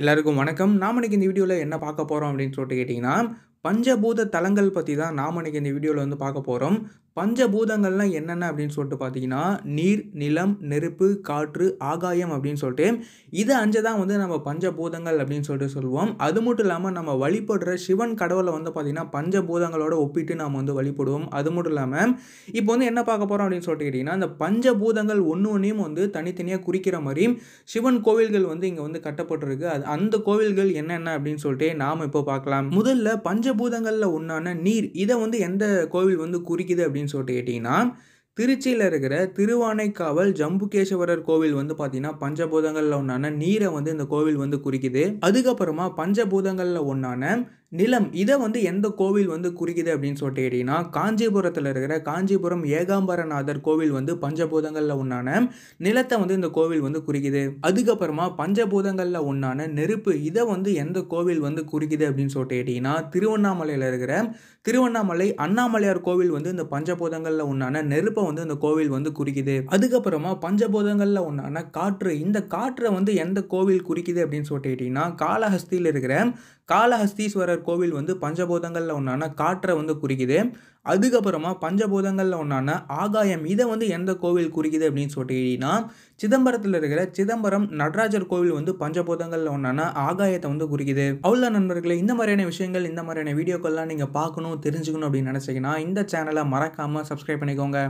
எல்லாருக்கும் வணக்கம் நாம் இன்றைக்கி இந்த வீடியோவில் என்ன பார்க்க போகிறோம் அப்படின்னு சொல்லிட்டு கேட்டிங்கன்னா பஞ்சபூத தலங்கள் பற்றி தான் நாம் இன்றைக்கி இந்த வீடியோவில் வந்து பார்க்க போகிறோம் பஞ்சபூதங்கள்லாம் என்னென்ன அப்படின்னு சொல்லிட்டு பார்த்தீங்கன்னா நீர் நிலம் நெருப்பு காற்று ஆகாயம் அப்படின்னு சொல்லிட்டு இதை அஞ்சு தான் வந்து நம்ம பஞ்சபூதங்கள் அப்படின்னு சொல்லிட்டு சொல்லுவோம் அது மட்டும் இல்லாமல் நம்ம வழிபடுற சிவன் கடவுளை வந்து பார்த்திங்கன்னா பஞ்சபூதங்களோட ஒப்பிட்டு நாம் வந்து வழிபடுவோம் அது மட்டும் இல்லாமல் இப்போ வந்து என்ன பார்க்க போகிறோம் அப்படின்னு சொல்லிட்டு கேட்டிங்கன்னா அந்த பஞ்சபூதங்கள் ஒன்று ஒன்றையும் வந்து தனித்தனியாக குறிக்கிற மாதிரி சிவன் கோவில்கள் வந்து இங்கே வந்து கட்டப்பட்டிருக்கு அது அந்த கோவில்கள் என்னென்ன அப்படின்னு சொல்லிட்டு நாம் இப்போ பார்க்கலாம் முதல்ல பஞ்ச பஞ்சபூதங்களில் ஒன்றான நீர் இதை வந்து எந்த கோவில் வந்து குறிக்குது அப்படின்னு சொல்லிட்டு கேட்டிங்கன்னா திருச்சியில் இருக்கிற திருவானைக்காவல் ஜம்புகேஸ்வரர் கோவில் வந்து பார்த்தீங்கன்னா பஞ்சபூதங்களில் ஒன்றான நீரை வந்து இந்த கோவில் வந்து குறிக்குது அதுக்கப்புறமா பஞ்சபூதங்களில் ஒன்றான நிலம் இதை வந்து எந்த கோவில் வந்து குறிக்குது அப்படின்னு சொல்லிட்டு கேட்டிங்கன்னா காஞ்சிபுரத்தில் இருக்கிற காஞ்சிபுரம் ஏகாம்பரநாதர் கோவில் வந்து பஞ்சபூதங்களில் ஒன்றான நிலத்தை வந்து இந்த கோவில் வந்து குறிக்குது அதுக்கப்புறமா பஞ்சபூதங்களில் ஒன்றான நெருப்பு இதை வந்து எந்த கோவில் வந்து குறிக்குது அப்படின்னு சொல்லிட்டு கேட்டிங்கன்னா திருவண்ணாமலையில் இருக்கிற திருவண்ணாமலை அண்ணாமலையார் கோவில் வந்து இந்த பஞ்சபூதங்களில் ஒன்றான நெருப்பை வந்து இந்த கோவில் வந்து குறிக்குது அதுக்கப்புறமா பஞ்சபூதங்களில் ஒன்றான காற்று இந்த காற்றை வந்து எந்த கோவில் குறிக்குது அப்படின்னு சொல்லிட்டு கேட்டிங்கன்னா காலஹஸ்தியில் இருக்கிற காலஹஸ்தீஸ்வரர் கோவில் வந்து பஞ்சபூதங்களில் ஒன்றான காற்றை வந்து குறிக்குது அதுக்கப்புறமா பஞ்சபூதங்களில் ஒன்றான ஆகாயம் இதை வந்து எந்த கோவில் குறிக்குது அப்படின்னு சொல்லிட்டீங்கன்னா சிதம்பரத்தில் இருக்கிற சிதம்பரம் நடராஜர் கோவில் வந்து பஞ்சபூதங்களில் ஒன்றான ஆகாயத்தை வந்து குறிக்குது அவ்வளோ நண்பர்களே இந்த மாதிரியான விஷயங்கள் இந்த மாதிரியான வீடியோக்கள்லாம் நீங்கள் பார்க்கணும் தெரிஞ்சுக்கணும் அப்படின்னு நினச்சிங்கன்னா இந்த சேனலை மறக்காமல் சப்ஸ்கிரைப் பண்ணிக்கோங்க